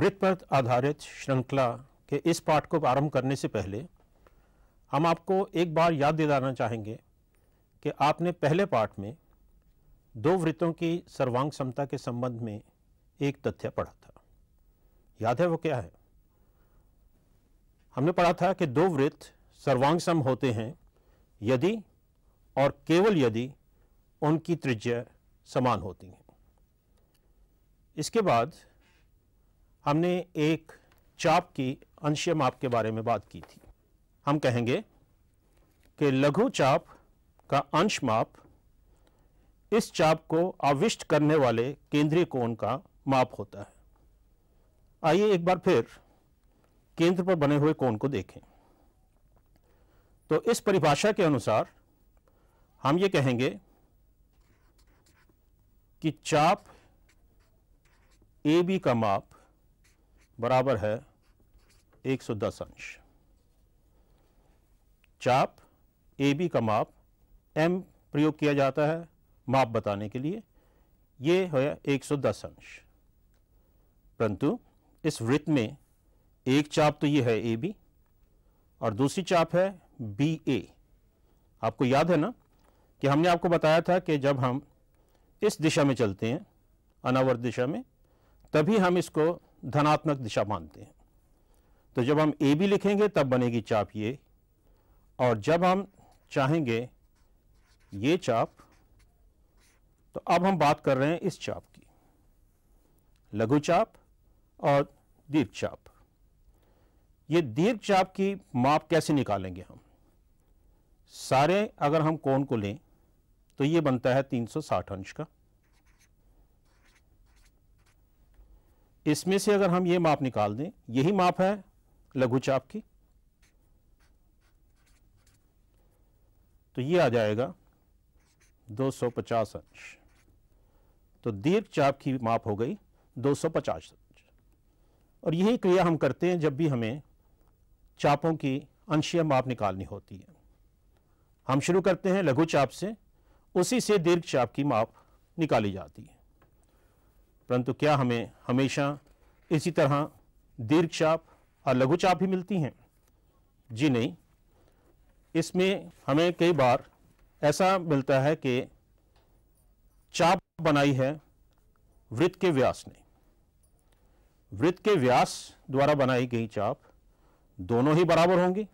वृत्त पर आधारित श्रृंखला के इस पाठ को प्रारंभ करने से पहले हम आपको एक बार याद दिलाना चाहेंगे कि आपने पहले पाठ में दो वृत्तों की सर्वांग समता के संबंध में एक तथ्य पढ़ा था याद है वो क्या है हमने पढ़ा था कि दो वृत्त सर्वांग सम होते हैं यदि और केवल यदि उनकी त्रिज्या समान होती हैं इसके बाद हमने एक चाप की अंशीय माप के बारे में बात की थी हम कहेंगे कि लघु चाप का अंश माप इस चाप को आविष्ट करने वाले केंद्रीय कोण का माप होता है आइए एक बार फिर केंद्र पर बने हुए कोण को देखें तो इस परिभाषा के अनुसार हम ये कहेंगे कि चाप ए बी का माप बराबर है 110 अंश चाप ए बी का माप एम प्रयोग किया जाता है माप बताने के लिए यह है 110 अंश परंतु इस वृत्त में एक चाप तो यह है ए बी और दूसरी चाप है बी ए आपको याद है ना कि हमने आपको बताया था कि जब हम इस दिशा में चलते हैं अनावर्त दिशा में तभी हम इसको धनात्मक दिशा मानते हैं तो जब हम ए बी लिखेंगे तब बनेगी चाप ये और जब हम चाहेंगे ये चाप तो अब हम बात कर रहे हैं इस चाप की लघु चाप और दीर्घ चाप ये दीर्घ चाप की माप कैसे निकालेंगे हम सारे अगर हम कोण को लें तो ये बनता है 360 अंश का इसमें से अगर हम ये माप निकाल दें यही माप है लघुचाप की तो ये आ जाएगा 250 अंश तो दीर्घ चाप की माप हो गई 250 अंश और यही क्रिया हम करते हैं जब भी हमें चापों की अंशीय माप निकालनी होती है हम शुरू करते हैं लघु चाप से उसी से दीर्घ चाप की माप निकाली जाती है परंतु क्या हमें हमेशा इसी तरह दीर्घ चाप और लघु चाप भी मिलती हैं जी नहीं इसमें हमें कई बार ऐसा मिलता है कि चाप बनाई है वृत्त के व्यास ने वृत्त के व्यास द्वारा बनाई गई चाप दोनों ही बराबर होंगी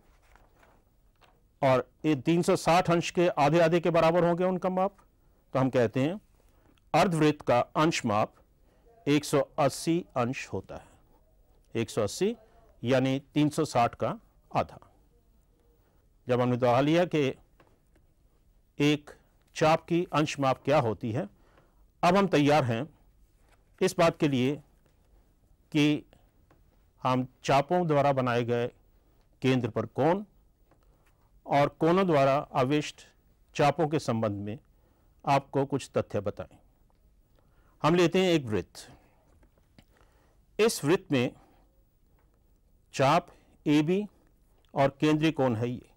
और ये 360 अंश के आधे आधे के बराबर होंगे उनका माप तो हम कहते हैं अर्धवृत्त का अंश माप 180 अंश होता है 180 यानी 360 का आधा जब हमने दोहरा लिया कि एक चाप की अंश माप क्या होती है अब हम तैयार हैं इस बात के लिए कि हम चापों द्वारा बनाए गए केंद्र पर कौन और कोनों द्वारा आविष्ट चापों के संबंध में आपको कुछ तथ्य बताएं हम लेते हैं एक वृत्त इस वृत्त में चाप ए बी और केंद्रीय कोण है ये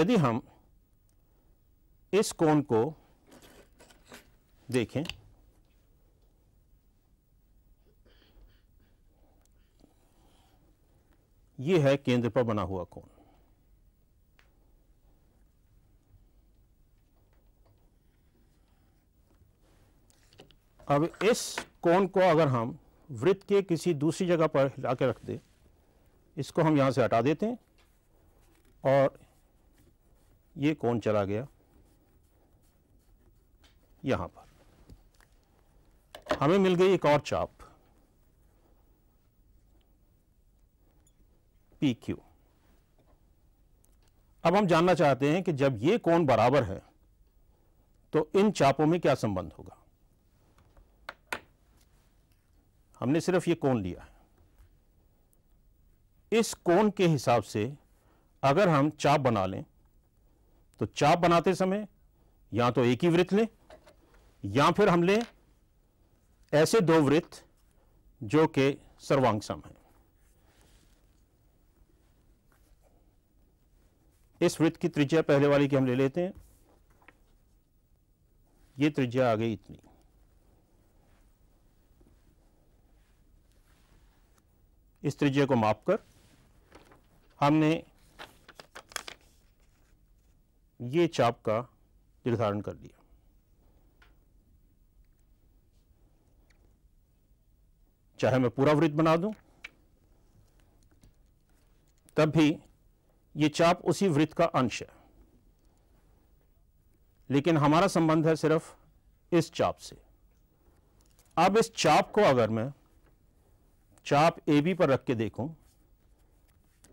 यदि हम इस कोण को देखें ये है केंद्र पर बना हुआ कोण अब इस कोण को अगर हम वृत्त के किसी दूसरी जगह पर हिला के रख दें इसको हम यहाँ से हटा देते हैं और ये कोण चला गया यहाँ पर हमें मिल गई एक और चाप पी क्यू अब हम जानना चाहते हैं कि जब ये कोण बराबर है तो इन चापों में क्या संबंध होगा हमने सिर्फ ये कोण लिया इस कोण के हिसाब से अगर हम चाप बना लें तो चाप बनाते समय या तो एक ही वृत्त लें या फिर हम लें ऐसे दो वृत्त जो कि सर्वांग सम है इस वृत्त की त्रिज्या पहले वाली की हम ले लेते हैं ये त्रिज्या आ गई इतनी इस त्रिज्या को माप कर हमने ये चाप का निर्धारण कर लिया चाहे मैं पूरा वृत्त बना दूं तब भी ये चाप उसी वृत्त का अंश है लेकिन हमारा संबंध है सिर्फ इस चाप से अब इस चाप को अगर मैं चाप ए बी पर रख के देखो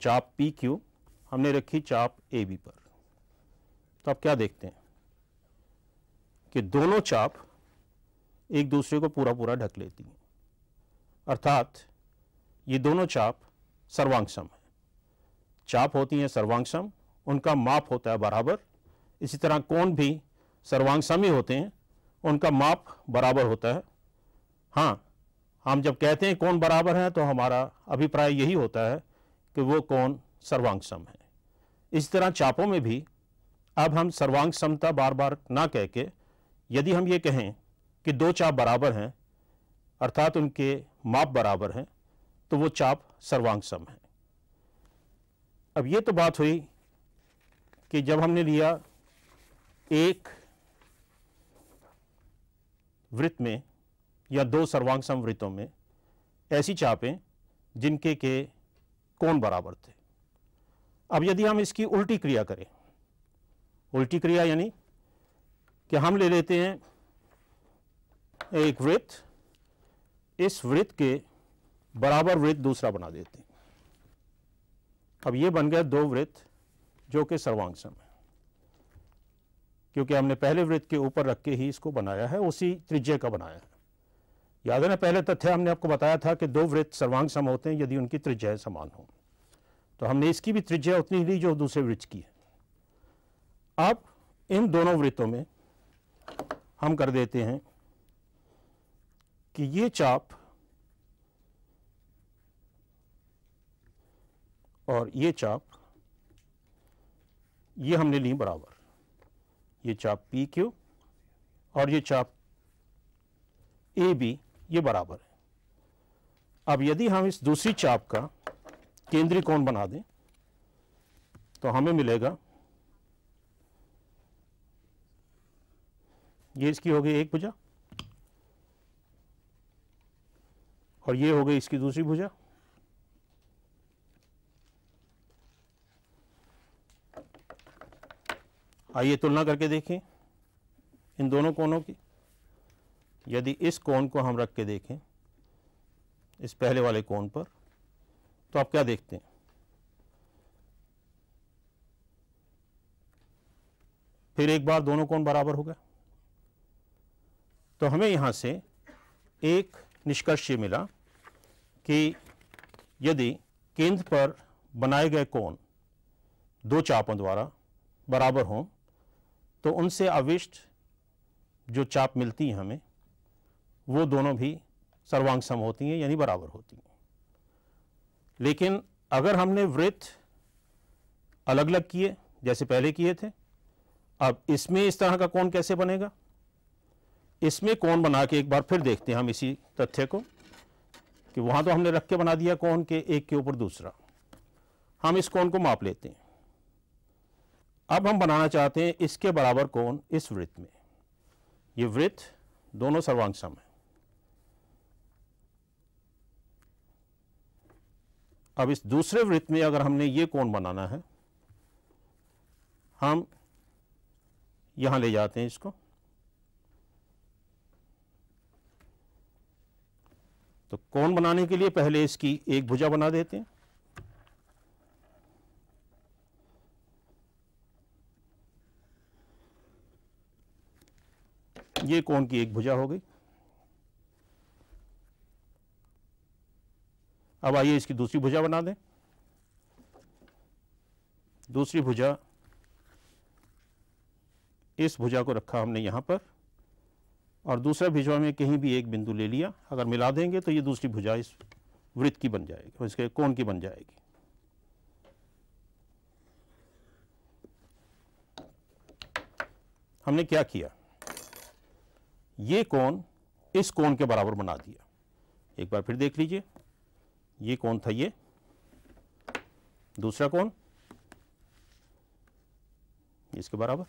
चाप पी क्यू हमने रखी चाप ए बी पर तो आप क्या देखते हैं कि दोनों चाप एक दूसरे को पूरा पूरा ढक लेती हैं अर्थात ये दोनों चाप सर्वांगसम है चाप होती हैं सर्वांगसम उनका माप होता है बराबर इसी तरह कौन भी सर्वांगसम ही होते हैं उनका माप बराबर होता है हाँ हम जब कहते हैं कौन बराबर है तो हमारा अभिप्राय यही होता है कि वो कौन सर्वांग सम है इस तरह चापों में भी अब हम सर्वांग समता बार बार ना कह के यदि हम ये कहें कि दो चाप बराबर हैं अर्थात उनके माप बराबर हैं तो वो चाप सर्वांग सम है अब ये तो बात हुई कि जब हमने लिया एक वृत्त में या दो सर्वांग संवृतों में ऐसी चापें जिनके के कोण बराबर थे अब यदि हम इसकी उल्टी क्रिया करें उल्टी क्रिया यानी कि हम ले लेते हैं एक वृत्त इस वृत्त के बराबर वृत्त दूसरा बना देते हैं अब ये बन गया दो वृत्त जो कि सर्वांग सम है क्योंकि हमने पहले वृत्त के ऊपर रख के ही इसको बनाया है उसी त्रिज्या का बनाया है याद है ना पहले तथ्य तो हमने आपको बताया था कि दो वृत्त सर्वांग सम होते हैं यदि उनकी त्रिज्या समान हो तो हमने इसकी भी त्रिज्या उतनी ही ली जो दूसरे वृत्त की है अब इन दोनों वृत्तों में हम कर देते हैं कि ये चाप और ये चाप ये हमने ली बराबर ये चाप पी क्यू और ये चाप ए बी ये बराबर है अब यदि हम इस दूसरी चाप का केंद्रीय कोण बना दें तो हमें मिलेगा ये इसकी हो गई एक भुजा और ये हो गई इसकी दूसरी भुजा आइए तुलना करके देखें इन दोनों कोणों की यदि इस कोण को हम रख के देखें इस पहले वाले कोण पर तो आप क्या देखते हैं फिर एक बार दोनों कोण बराबर हो गए तो हमें यहाँ से एक निष्कर्ष ये मिला कि यदि केंद्र पर बनाए गए कोण दो चापों द्वारा बराबर हों तो उनसे अविष्ट जो चाप मिलती है हमें वो दोनों भी सर्वांग सम होती हैं यानी बराबर होती हैं लेकिन अगर हमने वृत्त अलग अलग किए जैसे पहले किए थे अब इसमें इस तरह का कोण कैसे बनेगा इसमें कोण बना के एक बार फिर देखते हैं हम इसी तथ्य को कि वहां तो हमने रख के बना दिया कोण के एक के ऊपर दूसरा हम इस कोण को माप लेते हैं अब हम बनाना चाहते हैं इसके बराबर कोण इस वृत्त में ये वृत्त दोनों सर्वांग सम है अब इस दूसरे वृत्त में अगर हमने ये कोण बनाना है हम यहां ले जाते हैं इसको तो कोण बनाने के लिए पहले इसकी एक भुजा बना देते हैं ये कोण की एक भुजा हो गई अब आइए इसकी दूसरी भुजा बना दें दूसरी भुजा इस भुजा को रखा हमने यहाँ पर और दूसरा भुजा में कहीं भी एक बिंदु ले लिया अगर मिला देंगे तो ये दूसरी भुजा इस वृत्त की बन जाएगी और इसके कोण की बन जाएगी हमने क्या किया ये कोण इस कोण के बराबर बना दिया एक बार फिर देख लीजिए ये कौन था ये दूसरा कौन इसके बराबर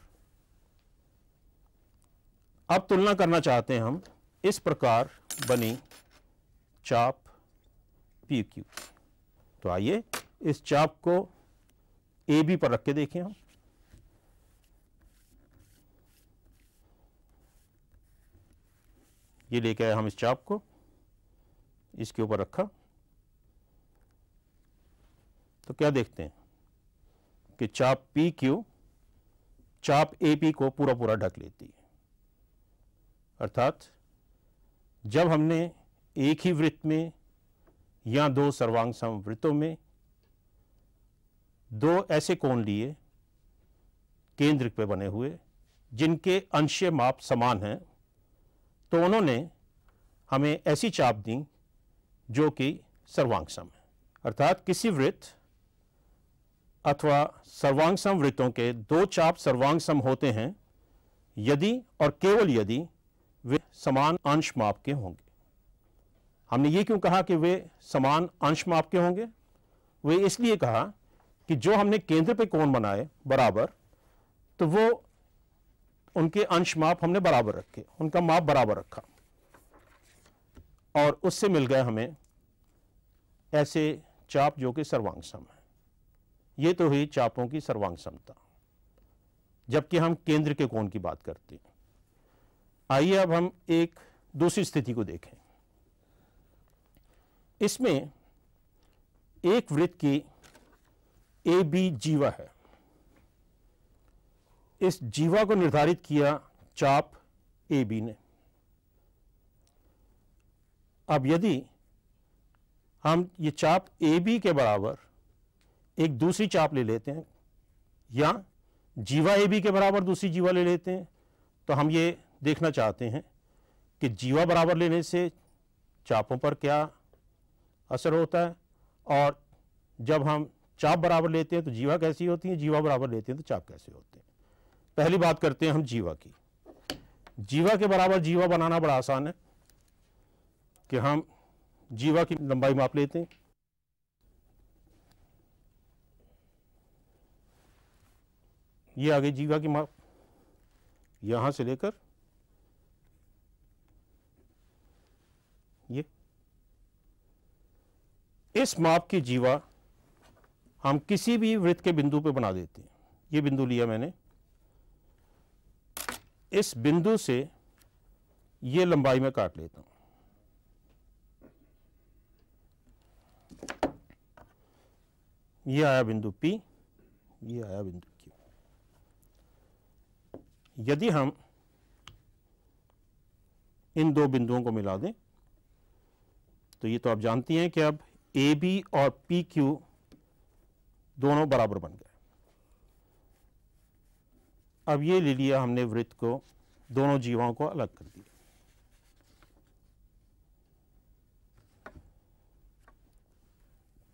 अब तुलना करना चाहते हैं हम इस प्रकार बनी चाप पी क्यू तो आइए इस चाप को ए बी पर रख के देखें हम ये लेके आए हम इस चाप को इसके ऊपर रखा तो क्या देखते हैं कि चाप पी क्यू चाप ए पी को पूरा पूरा ढक लेती है अर्थात जब हमने एक ही वृत्त में या दो सर्वांग वृत्तों में दो ऐसे कोण लिए केंद्र पे बने हुए जिनके अंश माप समान हैं तो उन्होंने हमें ऐसी चाप दी जो कि सर्वांग सम है अर्थात किसी वृत्त अथवा सर्वांग वृत्तों के दो चाप सर्वांग सम होते हैं यदि और केवल यदि वे समान अंश माप के होंगे हमने ये क्यों कहा कि वे समान अंश माप के होंगे वे इसलिए कहा कि जो हमने केंद्र पे कोण बनाए बराबर तो वो उनके अंश माप हमने बराबर रखे उनका माप बराबर रखा और उससे मिल गए हमें ऐसे चाप जो कि सर्वांग सम है ये तो हुई चापों की सर्वांग समता जबकि हम केंद्र के कोण की बात करते हैं आइए अब हम एक दूसरी स्थिति को देखें इसमें एक वृत्त की ए बी जीवा है इस जीवा को निर्धारित किया चाप ए बी ने अब यदि हम ये चाप ए बी के बराबर एक दूसरी चाप ले लेते हैं या जीवा ए बी के बराबर दूसरी जीवा ले लेते हैं तो हम ये देखना चाहते हैं कि जीवा बराबर लेने से चापों पर क्या असर होता है और जब हम चाप बराबर लेते हैं तो जीवा कैसी होती है जीवा बराबर लेते हैं तो चाप कैसे होते हैं पहली बात करते हैं हम जीवा की जीवा के बराबर जीवा बनाना बड़ा आसान है कि हम जीवा की लंबाई माप लेते हैं ये आ गई जीवा की माप यहां से लेकर ये इस माप की जीवा हम किसी भी वृत्त के बिंदु पे बना देते हैं ये बिंदु लिया मैंने इस बिंदु से ये लंबाई में काट लेता हूं ये आया बिंदु P ये आया बिंदु Q यदि हम इन दो बिंदुओं को मिला दें तो ये तो आप जानती हैं कि अब ए बी और पी क्यू दोनों बराबर बन गए अब ये ले लिया हमने वृत्त को दोनों जीवाओं को अलग कर दिया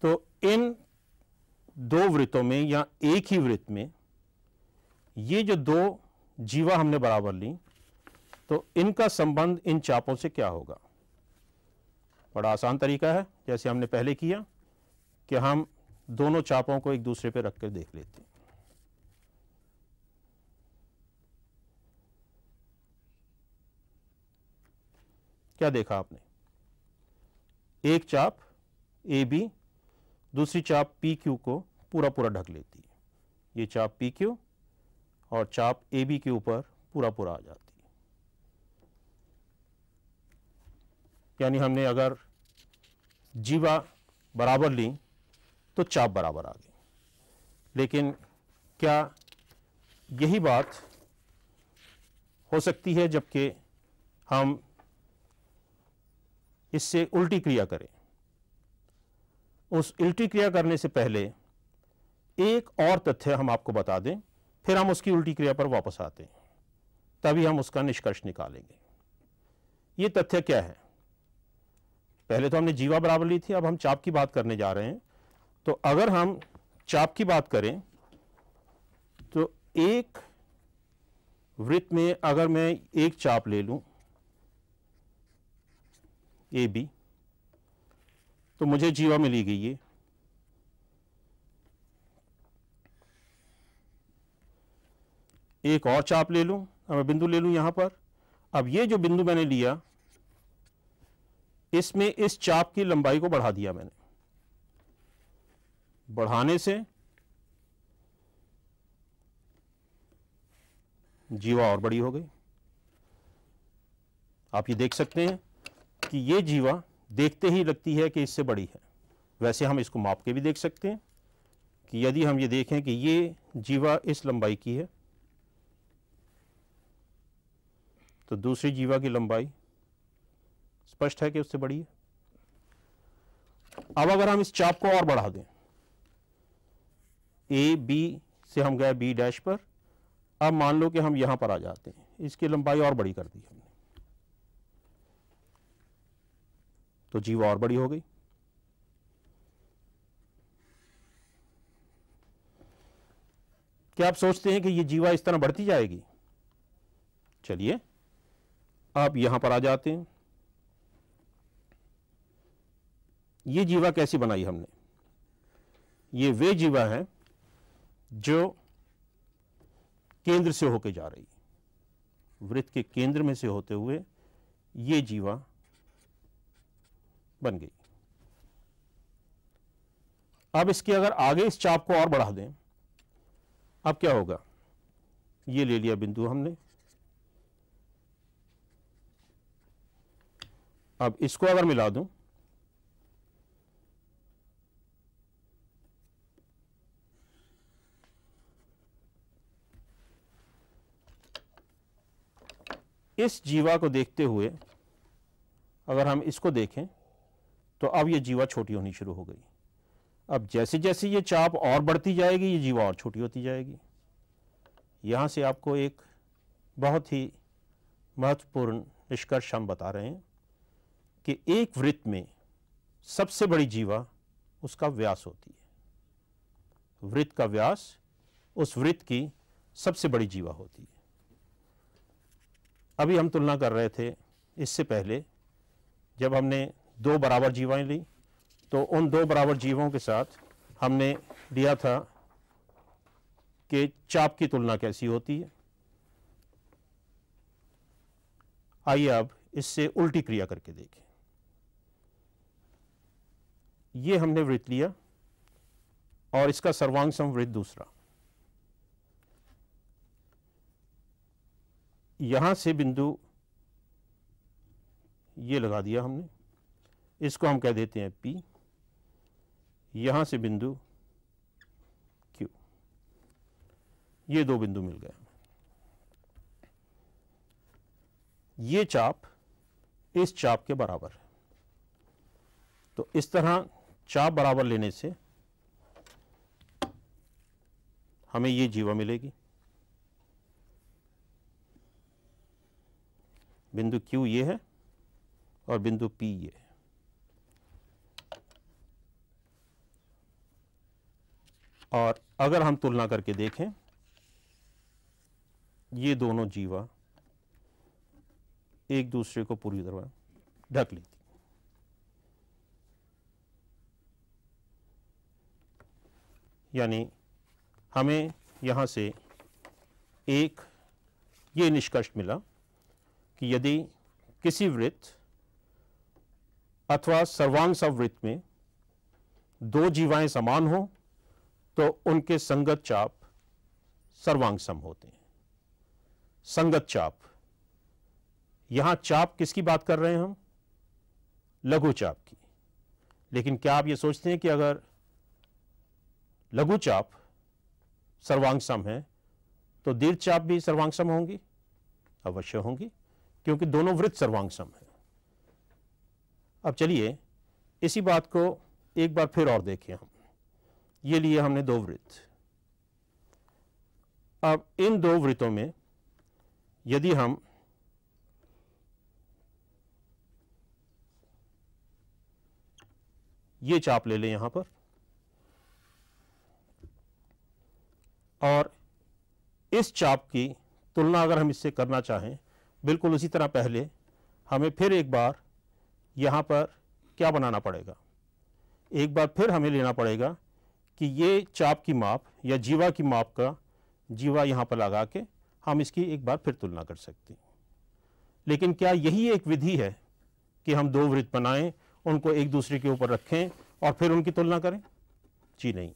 तो इन दो वृत्तों में या एक ही वृत्त में ये जो दो जीवा हमने बराबर ली तो इनका संबंध इन चापों से क्या होगा बड़ा आसान तरीका है जैसे हमने पहले किया कि हम दोनों चापों को एक दूसरे पर रख कर देख लेते हैं क्या देखा आपने एक चाप ए बी दूसरी चाप पी क्यू को पूरा पूरा ढक लेती है ये चाप पी क्यू और चाप ए बी के ऊपर पूरा पूरा आ जाती यानी हमने अगर जीवा बराबर ली तो चाप बराबर आ गई लेकिन क्या यही बात हो सकती है जबकि हम इससे उल्टी क्रिया करें उस उल्टी क्रिया करने से पहले एक और तथ्य हम आपको बता दें फिर हम उसकी उल्टी क्रिया पर वापस आते हैं तभी हम उसका निष्कर्ष निकालेंगे ये तथ्य क्या है पहले तो हमने जीवा बराबर ली थी अब हम चाप की बात करने जा रहे हैं तो अगर हम चाप की बात करें तो एक वृत्त में अगर मैं एक चाप ले लूं ए बी तो मुझे जीवा मिली गई ये एक और चाप ले लूँ मैं बिंदु ले लूँ यहाँ पर अब ये जो बिंदु मैंने लिया इसमें इस चाप की लंबाई को बढ़ा दिया मैंने बढ़ाने से जीवा और बड़ी हो गई आप ये देख सकते हैं कि ये जीवा देखते ही लगती है कि इससे बड़ी है वैसे हम इसको माप के भी देख सकते हैं कि यदि हम ये देखें कि ये जीवा इस लंबाई की है तो दूसरी जीवा की लंबाई स्पष्ट है कि उससे बड़ी है अब अगर हम इस चाप को और बढ़ा दें ए बी से हम गए बी डैश पर अब मान लो कि हम यहां पर आ जाते हैं इसकी लंबाई और बड़ी कर दी हमने तो जीवा और बड़ी हो गई क्या आप सोचते हैं कि यह जीवा इस तरह बढ़ती जाएगी चलिए आप यहां पर आ जाते हैं ये जीवा कैसी बनाई हमने ये वे जीवा है जो केंद्र से होके जा रही वृत्त के केंद्र में से होते हुए ये जीवा बन गई अब इसके अगर आगे इस चाप को और बढ़ा दें अब क्या होगा ये ले लिया बिंदु हमने अब इसको अगर मिला दूं इस जीवा को देखते हुए अगर हम इसको देखें तो अब ये जीवा छोटी होनी शुरू हो गई अब जैसे जैसे ये चाप और बढ़ती जाएगी ये जीवा और छोटी होती जाएगी यहाँ से आपको एक बहुत ही महत्वपूर्ण निष्कर्ष हम बता रहे हैं कि एक वृत्त में सबसे बड़ी जीवा उसका व्यास होती है वृत्त का व्यास उस वृत्त की सबसे बड़ी जीवा होती है अभी हम तुलना कर रहे थे इससे पहले जब हमने दो बराबर जीवाएं ली तो उन दो बराबर जीवों के साथ हमने लिया था कि चाप की तुलना कैसी होती है आइए अब इससे उल्टी क्रिया करके देखें ये हमने वृत्त लिया और इसका सर्वांग समवृत्त दूसरा यहां से बिंदु ये लगा दिया हमने इसको हम कह देते हैं P यहां से बिंदु Q ये दो बिंदु मिल गए ये चाप इस चाप के बराबर है तो इस तरह चाप बराबर लेने से हमें ये जीवा मिलेगी बिंदु Q ये है और बिंदु P ये है और अगर हम तुलना करके देखें ये दोनों जीवा एक दूसरे को पूरी तरह ढक लेते यानी हमें यहाँ से एक ये निष्कर्ष मिला कि यदि किसी वृत्त अथवा सर्वांग वृत्त में दो जीवाएं समान हों तो उनके संगत चाप सर्वांग सम होते हैं संगत चाप यहां चाप किसकी बात कर रहे हैं हम लघु चाप की लेकिन क्या आप ये सोचते हैं कि अगर लघु चाप सर्वांग सम है तो दीर्घ चाप भी सर्वांग सम होंगी अवश्य होंगी क्योंकि दोनों वृत्त सर्वांग सम है अब चलिए इसी बात को एक बार फिर और देखें हम ये लिए हमने दो वृत्त अब इन दो वृत्तों में यदि हम ये चाप ले लें यहां पर इस चाप की तुलना अगर हम इससे करना चाहें बिल्कुल उसी तरह पहले हमें फिर एक बार यहाँ पर क्या बनाना पड़ेगा एक बार फिर हमें लेना पड़ेगा कि ये चाप की माप या जीवा की माप का जीवा यहाँ पर लगा के हम इसकी एक बार फिर तुलना कर सकते हैं लेकिन क्या यही एक विधि है कि हम दो वृत्त बनाएं उनको एक दूसरे के ऊपर रखें और फिर उनकी तुलना करें जी नहीं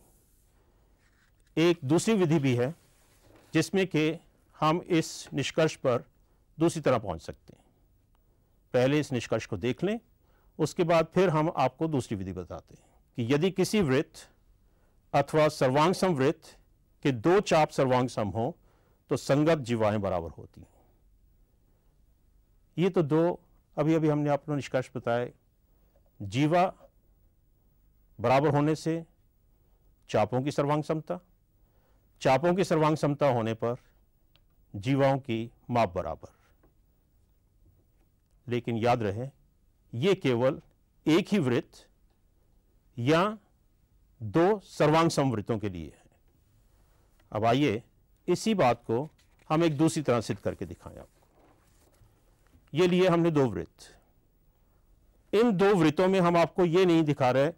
एक दूसरी विधि भी है जिसमें कि हम इस निष्कर्ष पर दूसरी तरह पहुंच सकते हैं पहले इस निष्कर्ष को देख लें उसके बाद फिर हम आपको दूसरी विधि बताते हैं कि यदि किसी वृत्त अथवा सर्वांगसम वृत्त के दो चाप सर्वांगसम हो तो संगत जीवाएं बराबर होती हैं ये तो दो अभी अभी हमने आपको निष्कर्ष बताए जीवा बराबर होने से चापों की सर्वांग समता चापों की सर्वांग क्षमता होने पर जीवाओं की माप बराबर लेकिन याद रहे ये केवल एक ही वृत्त या दो सर्वांग समवृत्तों के लिए है अब आइए इसी बात को हम एक दूसरी तरह सिद्ध करके दिखाएं आपको ये लिए हमने दो वृत्त इन दो वृत्तों में हम आपको ये नहीं दिखा रहे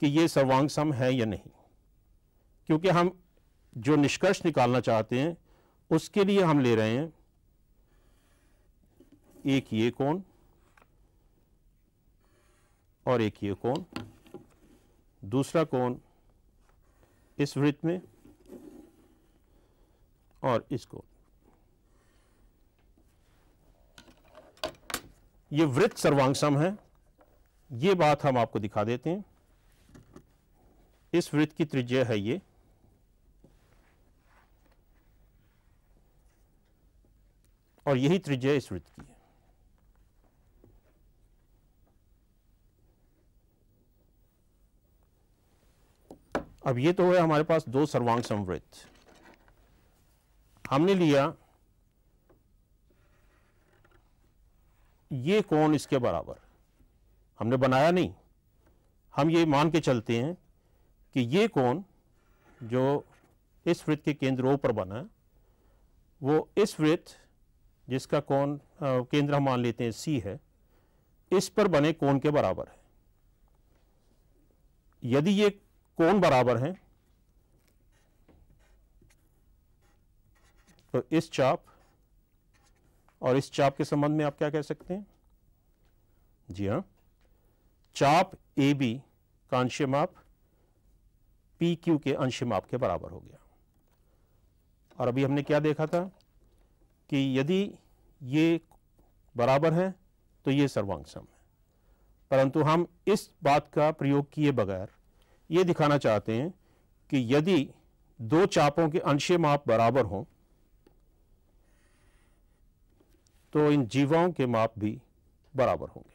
कि ये सर्वांग सम है या नहीं क्योंकि हम जो निष्कर्ष निकालना चाहते हैं उसके लिए हम ले रहे हैं एक ये कोण और एक ये कोण दूसरा कोण इस वृत्त में और इस कोण ये वृत्त सर्वांगसम है ये बात हम आपको दिखा देते हैं इस वृत्त की त्रिज्या है ये और यही त्रिज्या इस वृत्त की है अब ये तो है हमारे पास दो सर्वांग संवृत्त हमने लिया ये कौन इसके बराबर हमने बनाया नहीं हम ये मान के चलते हैं कि ये कौन जो इस वृत्त के केंद्र ओ पर बना है वो इस वृत्त जिसका कोण केंद्र हम मान लेते हैं सी है इस पर बने कोण के बराबर है यदि ये कोण बराबर हैं तो इस चाप और इस चाप के संबंध में आप क्या कह सकते हैं जी हां चाप ए बी का अंशमाप पी क्यू के अंशमाप के बराबर हो गया और अभी हमने क्या देखा था कि यदि ये बराबर है तो ये सर्वांग सम है परंतु हम इस बात का प्रयोग किए बगैर ये दिखाना चाहते हैं कि यदि दो चापों के अंशे माप बराबर हों तो इन जीवाओं के माप भी बराबर होंगे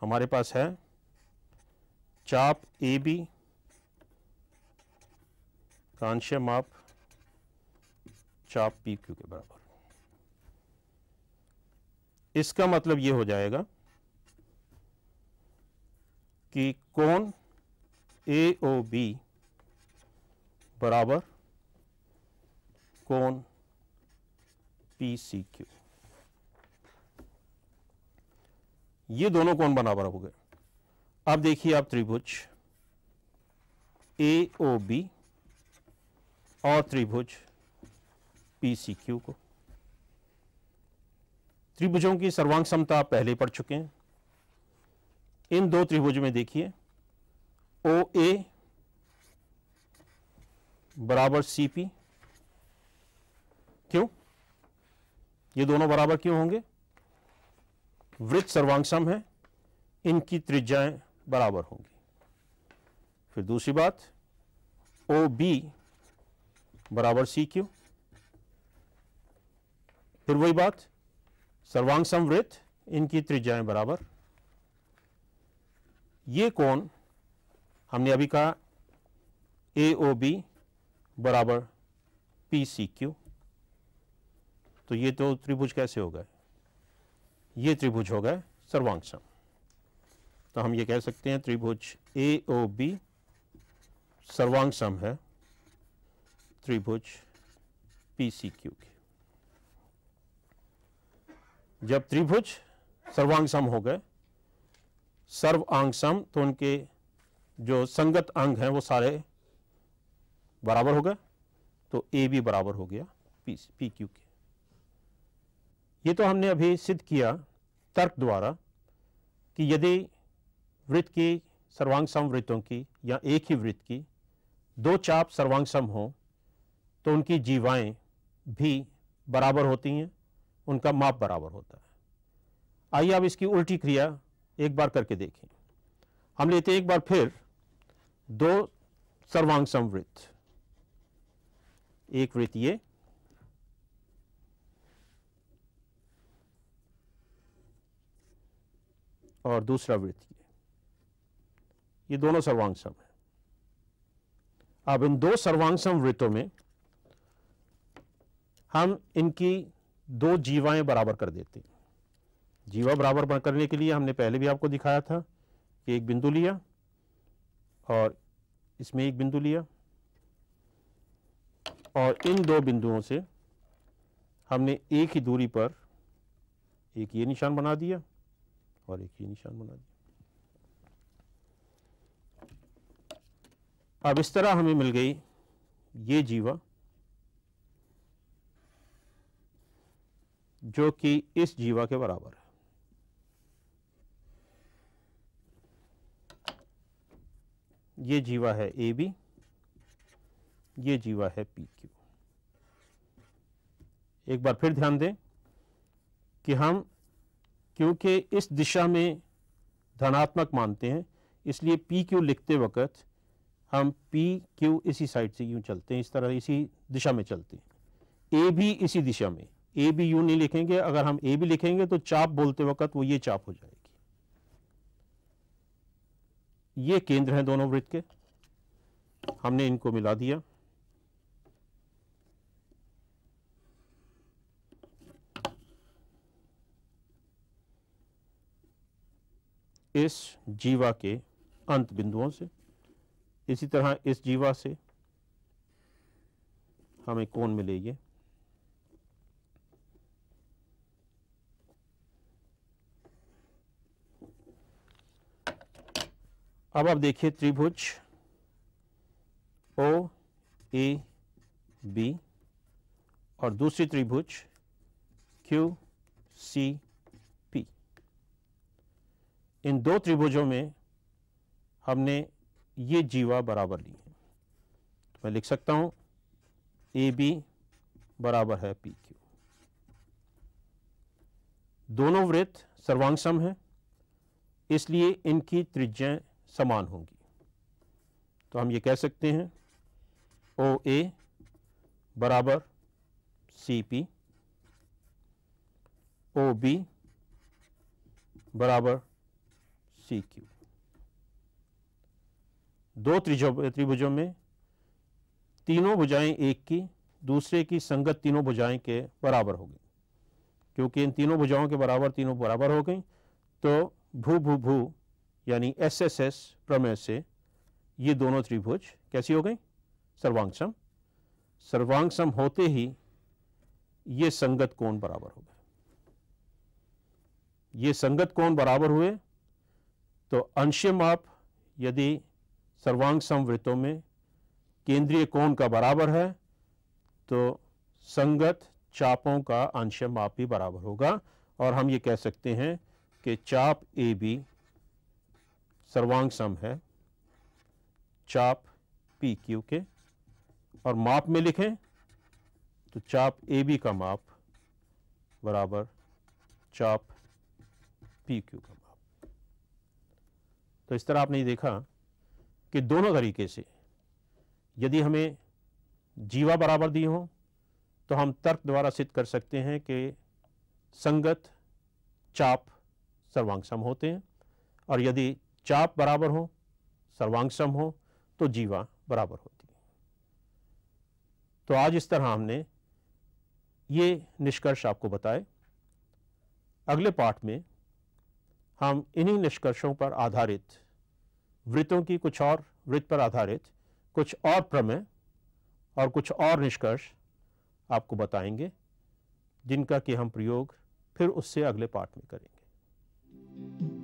हमारे पास है चाप ए बी कांश्य माप चाप पी क्यू के बराबर इसका मतलब यह हो जाएगा कि कौन ए ओ बी बराबर कौन पी सी क्यू ये दोनों कौन बराबर हो गए अब देखिए आप त्रिभुज ए ओ बी और त्रिभुज पी सी क्यू को त्रिभुजों की सर्वांग समता पहले पढ़ चुके हैं इन दो त्रिभुज में देखिए ओ ए बराबर सी पी क्यों ये दोनों बराबर क्यों होंगे वृत्त सर्वांग सम है इनकी त्रिज्याएं बराबर होंगी फिर दूसरी बात ओ बी बराबर सी क्यू फिर वही बात सर्वांग समवृत्त इनकी त्रिज्याएं बराबर ये कोण हमने अभी कहा ए ओ बी बराबर पी सी क्यू तो ये तो त्रिभुज कैसे हो गए ये त्रिभुज हो गए सर्वांग सम तो हम ये कह सकते हैं त्रिभुज ए ओ बी सर्वांग सम है त्रिभुज पी सी क्यू के जब त्रिभुज सर्वांग सम हो गए सर्व अंग सम तो उनके जो संगत अंग हैं वो सारे बराबर हो गए तो ए भी बराबर हो गया पी पी क्यू के ये तो हमने अभी सिद्ध किया तर्क द्वारा कि यदि वृत्त की सर्वांग सम वृत्तों की या एक ही वृत्त की दो चाप सर्वांग सम हों तो उनकी जीवाएं भी बराबर होती हैं उनका माप बराबर होता है आइए अब इसकी उल्टी क्रिया एक बार करके देखें हम लेते हैं एक बार फिर दो सर्वांग संवृत्त एक वृत्त ये और दूसरा वृत्त ये ये दोनों सर्वांग सम है अब इन दो सर्वांग सम वृत्तों में हम इनकी दो जीवाएं बराबर कर देते जीवा बराबर करने के लिए हमने पहले भी आपको दिखाया था कि एक बिंदु लिया और इसमें एक बिंदु लिया और इन दो बिंदुओं से हमने एक ही दूरी पर एक ये निशान बना दिया और एक ये निशान बना दिया अब इस तरह हमें मिल गई ये जीवा जो कि इस जीवा के बराबर है ये जीवा है ए बी ये जीवा है पी क्यू एक बार फिर ध्यान दें कि हम क्योंकि इस दिशा में धनात्मक मानते हैं इसलिए पी क्यू लिखते वक्त हम पी क्यू इसी साइड से यूं चलते हैं इस तरह इसी दिशा में चलते हैं ए भी इसी दिशा में ए बी यू नहीं लिखेंगे अगर हम ए भी लिखेंगे तो चाप बोलते वक्त वो ये चाप हो जाएगी ये केंद्र हैं दोनों वृत्त के हमने इनको मिला दिया इस जीवा के अंत बिंदुओं से इसी तरह इस जीवा से हमें कौन मिले ये अब आप देखिए त्रिभुज ओ ए बी और दूसरी त्रिभुज क्यू सी पी इन दो त्रिभुजों में हमने ये जीवा बराबर ली है तो मैं लिख सकता हूं ए बी बराबर है पी क्यू दोनों वृत्त सर्वांगसम हैं इसलिए इनकी त्रिज्याएं समान होंगी तो हम ये कह सकते हैं ओ ए बराबर सी पी ओ बी बराबर सी क्यू दो त्रिभुजों में तीनों भुजाएं एक की दूसरे की संगत तीनों भुजाएं के बराबर हो गई क्योंकि इन तीनों भुजाओं के बराबर तीनों बराबर हो गई तो भू भू भू यानी एस एस एस प्रमेय से ये दोनों त्रिभुज कैसी हो गई सर्वांगसम सर्वांगसम होते ही ये संगत कोण बराबर हो गए ये संगत कोण बराबर हुए तो अंश माप यदि सर्वांगसम वृत्तों में केंद्रीय कोण का बराबर है तो संगत चापों का अंश माप भी बराबर होगा और हम ये कह सकते हैं कि चाप ए बी सर्वांग सम है चाप पी क्यू के और माप में लिखें तो चाप ए बी का माप बराबर चाप पी क्यू का माप तो इस तरह आपने देखा कि दोनों तरीके से यदि हमें जीवा बराबर दी हो तो हम तर्क द्वारा सिद्ध कर सकते हैं कि संगत चाप सर्वांग सम होते हैं और यदि चाप बराबर हो सर्वांगसम हो तो जीवा बराबर होती है तो आज इस तरह हमने ये निष्कर्ष आपको बताए अगले पाठ में हम इन्हीं निष्कर्षों पर आधारित वृत्तों की कुछ और वृत्त पर आधारित कुछ और प्रमेय और कुछ और निष्कर्ष आपको बताएंगे जिनका कि हम प्रयोग फिर उससे अगले पाठ में करेंगे